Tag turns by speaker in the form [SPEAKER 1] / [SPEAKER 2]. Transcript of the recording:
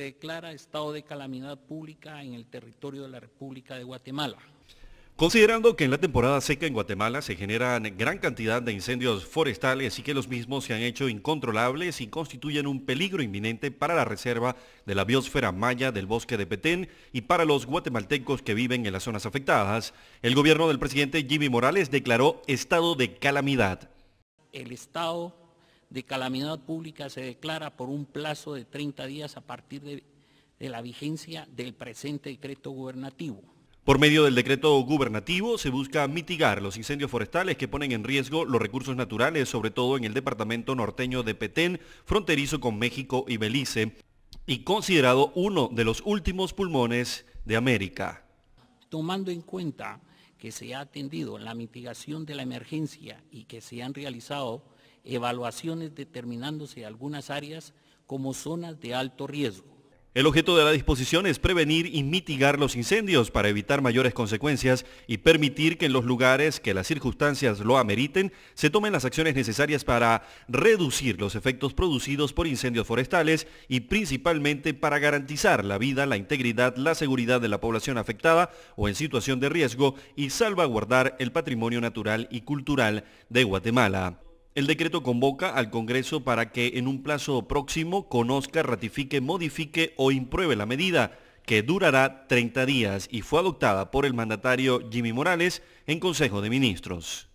[SPEAKER 1] declara estado de calamidad pública en el territorio de la República de Guatemala.
[SPEAKER 2] Considerando que en la temporada seca en Guatemala se generan gran cantidad de incendios forestales y que los mismos se han hecho incontrolables y constituyen un peligro inminente para la reserva de la biosfera maya del bosque de Petén y para los guatemaltecos que viven en las zonas afectadas, el gobierno del presidente Jimmy Morales declaró estado de calamidad.
[SPEAKER 1] El estado de calamidad pública se declara por un plazo de 30 días a partir de, de la vigencia del presente decreto gubernativo.
[SPEAKER 2] Por medio del decreto gubernativo se busca mitigar los incendios forestales que ponen en riesgo los recursos naturales, sobre todo en el departamento norteño de Petén, fronterizo con México y Belice, y considerado uno de los últimos pulmones de América.
[SPEAKER 1] Tomando en cuenta que se ha atendido la mitigación de la emergencia y que se han realizado evaluaciones determinándose algunas áreas como zonas de alto riesgo.
[SPEAKER 2] El objeto de la disposición es prevenir y mitigar los incendios para evitar mayores consecuencias y permitir que en los lugares que las circunstancias lo ameriten se tomen las acciones necesarias para reducir los efectos producidos por incendios forestales y principalmente para garantizar la vida, la integridad, la seguridad de la población afectada o en situación de riesgo y salvaguardar el patrimonio natural y cultural de Guatemala. El decreto convoca al Congreso para que en un plazo próximo conozca, ratifique, modifique o impruebe la medida que durará 30 días y fue adoptada por el mandatario Jimmy Morales en Consejo de Ministros.